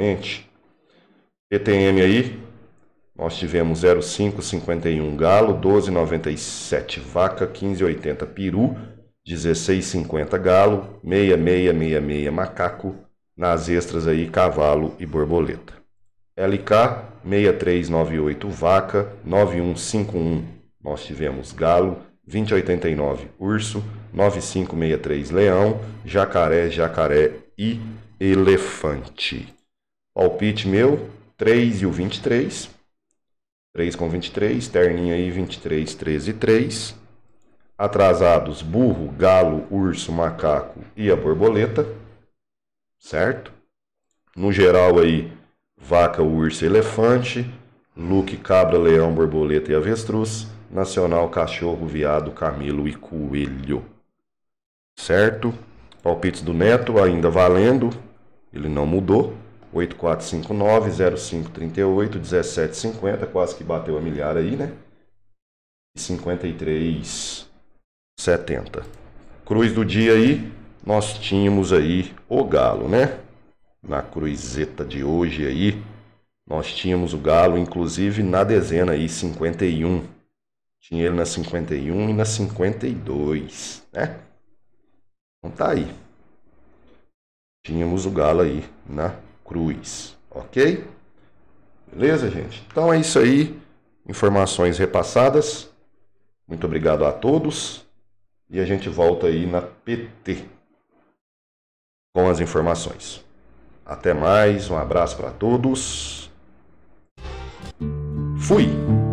anteriormente, PTM aí, nós tivemos 0,551 galo, 12,97 vaca, 15,80 peru, 16,50 galo, 6666 macaco, nas extras aí cavalo e borboleta. LK 6398 vaca, 9151 nós tivemos galo, 2089 urso, 9563 leão, jacaré, jacaré e elefante. Palpite meu, 3 e o 23. 3 com 23, terninho aí 23, 13 e 3. Atrasados, burro, galo, urso, macaco e a borboleta. Certo? No geral aí, vaca, urso, elefante, Luke, cabra, leão, borboleta e avestruz, nacional, cachorro, viado, camelo e coelho. Certo? Palpites do Neto ainda valendo, ele não mudou. 8459-0538-1750, quase que bateu a milhar aí, né? E 5370. Cruz do dia aí, nós tínhamos aí o galo, né? Na cruzeta de hoje aí, nós tínhamos o galo, inclusive na dezena aí, 51. Tinha ele na 51 e na 52, né? Então tá aí. Tínhamos o galo aí na cruz, ok? Beleza, gente? Então é isso aí. Informações repassadas. Muito obrigado a todos. E a gente volta aí na PT com as informações. Até mais, um abraço para todos. Fui!